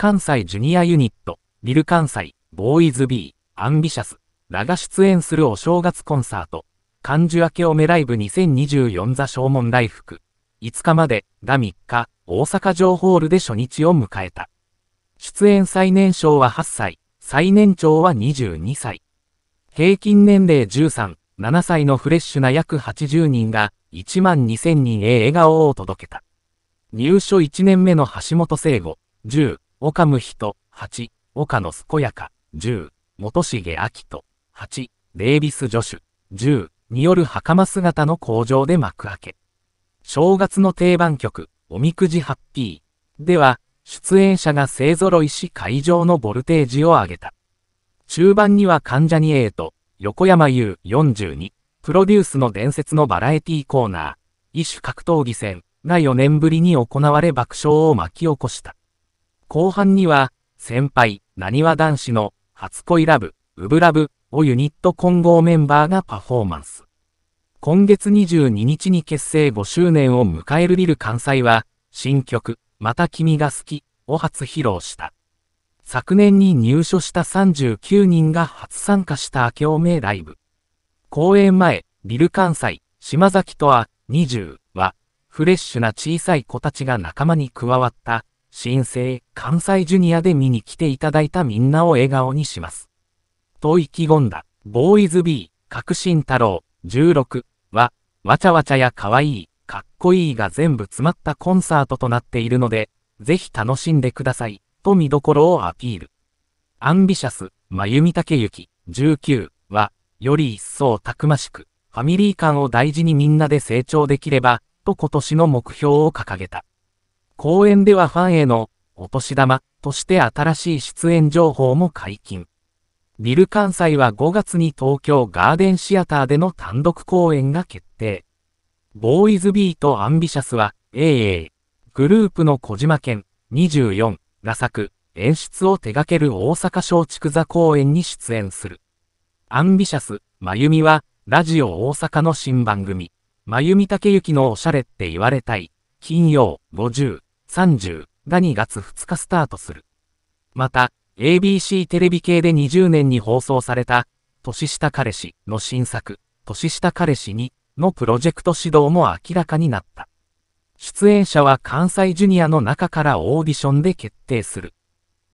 関西ジュニアユニット、ビル関西、ボーイズ B、アンビシャス、らが出演するお正月コンサート、漢字明けおめライブ2024座正門来福。5日まで、が3日、大阪城ホールで初日を迎えた。出演最年少は8歳、最年長は22歳。平均年齢13、7歳のフレッシュな約80人が、1万2000人へ笑顔を届けた。入所1年目の橋本聖吾、10、岡む人、八、岡野こやか、10、元重明人、八、デイビス助手、十、による袴姿の工場で幕開け。正月の定番曲、おみくじハッピー。では、出演者が勢揃いし会場のボルテージを上げた。中盤には関ジャニエーと、横山優42、プロデュースの伝説のバラエティコーナー、異種格闘技戦が4年ぶりに行われ爆笑を巻き起こした。後半には、先輩、なにわ男子の初恋ラブ、ウブラブをユニット混合メンバーがパフォーマンス。今月22日に結成5周年を迎えるリル関西は、新曲、また君が好きを初披露した。昨年に入所した39人が初参加した明けおめライブ。公演前、リル関西、島崎とは、20は、フレッシュな小さい子たちが仲間に加わった、新生、関西ジュニアで見に来ていただいたみんなを笑顔にします。と意気込んだ、ボーイズ B、革新太郎、16は、わちゃわちゃや可愛い、かっこいいが全部詰まったコンサートとなっているので、ぜひ楽しんでください、と見どころをアピール。アンビシャス、まゆみたけゆき、19は、より一層たくましく、ファミリー感を大事にみんなで成長できれば、と今年の目標を掲げた。公演ではファンへのお年玉として新しい出演情報も解禁。ビル関西は5月に東京ガーデンシアターでの単独公演が決定。ボーイズビーとアンビシャスは AA グループの小島健24が作演出を手掛ける大阪松竹座公演に出演する。アンビシャス、まゆみはラジオ大阪の新番組、まゆみたけゆきのおしゃれって言われたい、金曜50 30が2月2日スタートする。また、ABC テレビ系で20年に放送された、年下彼氏の新作、年下彼氏2のプロジェクト指導も明らかになった。出演者は関西ジュニアの中からオーディションで決定する。